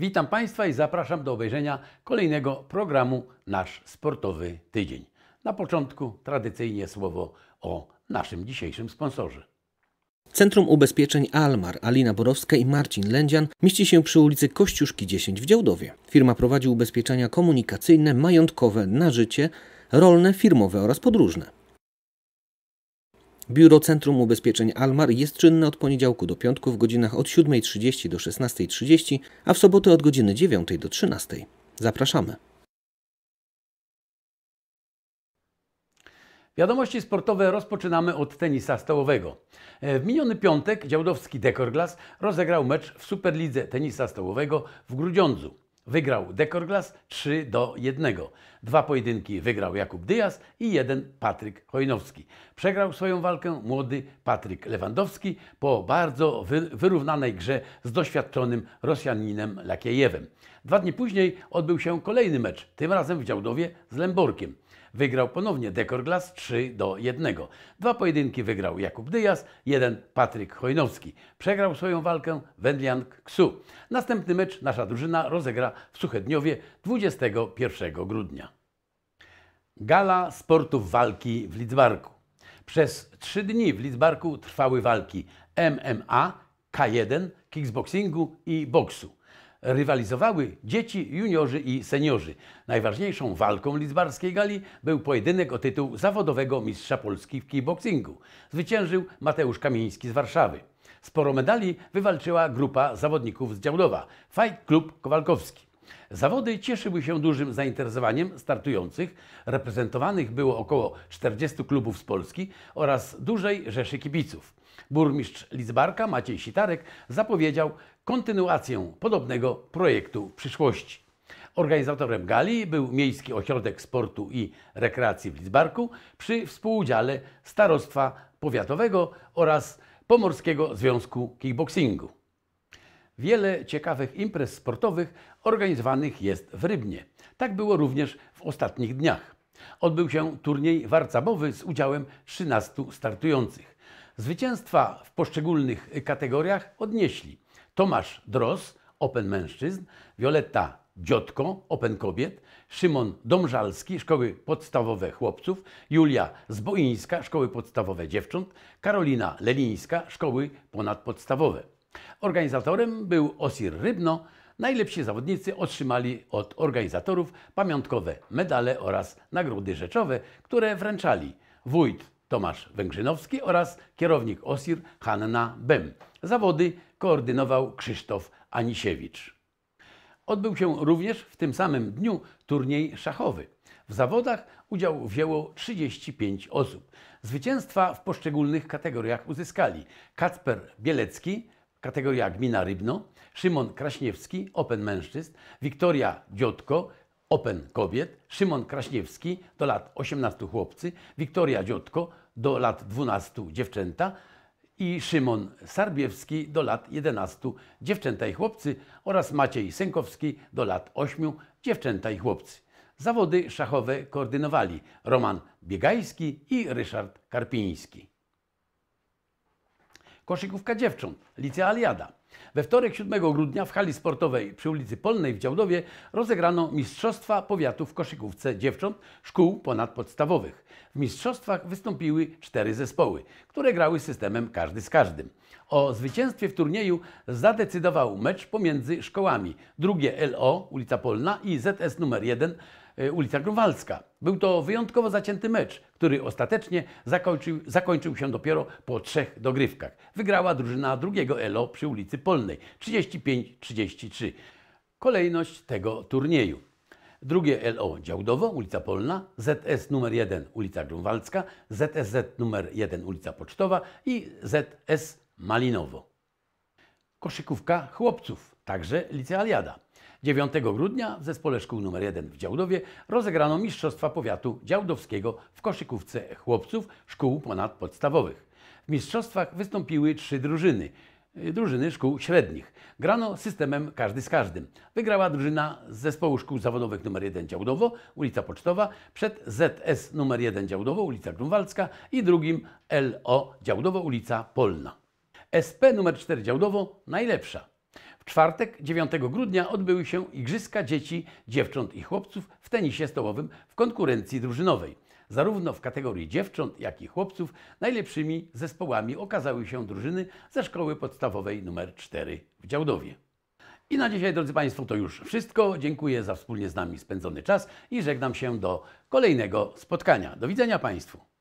Witam Państwa i zapraszam do obejrzenia kolejnego programu Nasz Sportowy Tydzień. Na początku tradycyjnie słowo o naszym dzisiejszym sponsorze. Centrum Ubezpieczeń Almar, Alina Borowska i Marcin Lędzian mieści się przy ulicy Kościuszki 10 w Działdowie. Firma prowadzi ubezpieczenia komunikacyjne, majątkowe, na życie, rolne, firmowe oraz podróżne. Biuro Centrum Ubezpieczeń Almar jest czynne od poniedziałku do piątku w godzinach od 7.30 do 16.30, a w soboty od godziny 9 do 13. Zapraszamy. Wiadomości sportowe rozpoczynamy od tenisa stołowego. E, w miniony piątek działdowski Dekorglas rozegrał mecz w Superlidze Tenisa Stołowego w Grudziądzu wygrał Dekorglas 3 do 1. Dwa pojedynki wygrał Jakub Dyjas i jeden Patryk Chojnowski. Przegrał swoją walkę młody Patryk Lewandowski po bardzo wy wyrównanej grze z doświadczonym Rosjaninem Lakiejewem. Dwa dni później odbył się kolejny mecz, tym razem w Działdowie z Lęborkiem wygrał ponownie Dekor Glas 3 do 1. Dwa pojedynki wygrał Jakub Dyjas, jeden Patryk Chojnowski. Przegrał swoją walkę Wendlian Ksu. Następny mecz nasza drużyna rozegra w Suchedniowie 21 grudnia. Gala sportów walki w Lidzbarku. Przez trzy dni w Lidzbarku trwały walki MMA, K1, kickboxingu i boksu rywalizowały dzieci, juniorzy i seniorzy. Najważniejszą walką lidzbarskiej gali był pojedynek o tytuł zawodowego mistrza Polski w kickboxingu. Zwyciężył Mateusz Kamiński z Warszawy. Sporo medali wywalczyła grupa zawodników z Działdowa, Fight Club Kowalkowski. Zawody cieszyły się dużym zainteresowaniem startujących. Reprezentowanych było około 40 klubów z Polski oraz dużej rzeszy kibiców. Burmistrz Lidzbarka Maciej Sitarek zapowiedział kontynuację podobnego projektu w przyszłości. Organizatorem gali był Miejski Ośrodek Sportu i Rekreacji w Lidzbarku przy współudziale Starostwa Powiatowego oraz Pomorskiego Związku Kickboxingu. Wiele ciekawych imprez sportowych organizowanych jest w Rybnie. Tak było również w ostatnich dniach. Odbył się turniej warcabowy z udziałem 13 startujących. Zwycięstwa w poszczególnych kategoriach odnieśli Tomasz Dros, Open mężczyzn, Wioletta Dziotko, Open kobiet, Szymon Domżalski, Szkoły Podstawowe Chłopców, Julia Zboińska, Szkoły Podstawowe Dziewcząt, Karolina Lelińska, Szkoły Ponadpodstawowe. Organizatorem był Osir Rybno. Najlepsi zawodnicy otrzymali od organizatorów pamiątkowe medale oraz nagrody rzeczowe, które wręczali wójt Tomasz Węgrzynowski oraz kierownik OSIR Hanna Bem. Zawody koordynował Krzysztof Anisiewicz. Odbył się również w tym samym dniu turniej szachowy. W zawodach udział wzięło 35 osób. Zwycięstwa w poszczególnych kategoriach uzyskali Kacper Bielecki, kategoria Gmina Rybno, Szymon Kraśniewski, Open Mężczyzn, Wiktoria Dziotko, Open kobiet, Szymon Kraśniewski do lat 18 chłopcy, Wiktoria Dziotko do lat 12 dziewczęta i Szymon Sarbiewski do lat 11 dziewczęta i chłopcy oraz Maciej Sękowski do lat 8 dziewczęta i chłopcy. Zawody szachowe koordynowali Roman Biegajski i Ryszard Karpiński. Koszykówka dziewcząt, Licealiada. We wtorek 7 grudnia w hali sportowej przy ulicy Polnej w Działdowie rozegrano Mistrzostwa Powiatu w koszykówce dziewcząt szkół ponadpodstawowych. W mistrzostwach wystąpiły cztery zespoły, które grały systemem każdy z każdym. O zwycięstwie w turnieju zadecydował mecz pomiędzy szkołami drugie LO ulica Polna i ZS numer 1 E, ulica Grunwaldzka. Był to wyjątkowo zacięty mecz, który ostatecznie zakończył, zakończył się dopiero po trzech dogrywkach. Wygrała drużyna drugiego ELO przy ulicy Polnej 35-33. Kolejność tego turnieju. Drugie LO Działdowo, ulica Polna, ZS numer 1 ulica Grunwaldzka, ZSZ numer 1 ulica Pocztowa i ZS Malinowo koszykówka chłopców, także licealiada. 9 grudnia w zespole szkół nr 1 w Działdowie rozegrano Mistrzostwa Powiatu Działdowskiego w koszykówce chłopców szkół ponadpodstawowych. W mistrzostwach wystąpiły trzy drużyny. Y, drużyny szkół średnich. Grano systemem każdy z każdym. Wygrała drużyna z zespołu szkół zawodowych nr 1 Działdowo, ulica Pocztowa, przed ZS nr 1 Działdowo, ulica Grunwaldzka i drugim LO Działdowo, ulica Polna. SP numer 4 działdowo najlepsza. W czwartek 9 grudnia odbyły się Igrzyska Dzieci, Dziewcząt i Chłopców w tenisie stołowym w konkurencji drużynowej. Zarówno w kategorii dziewcząt, jak i chłopców najlepszymi zespołami okazały się drużyny ze szkoły podstawowej numer 4 w Działdowie. I na dzisiaj, drodzy Państwo, to już wszystko. Dziękuję za wspólnie z nami spędzony czas i żegnam się do kolejnego spotkania. Do widzenia Państwu.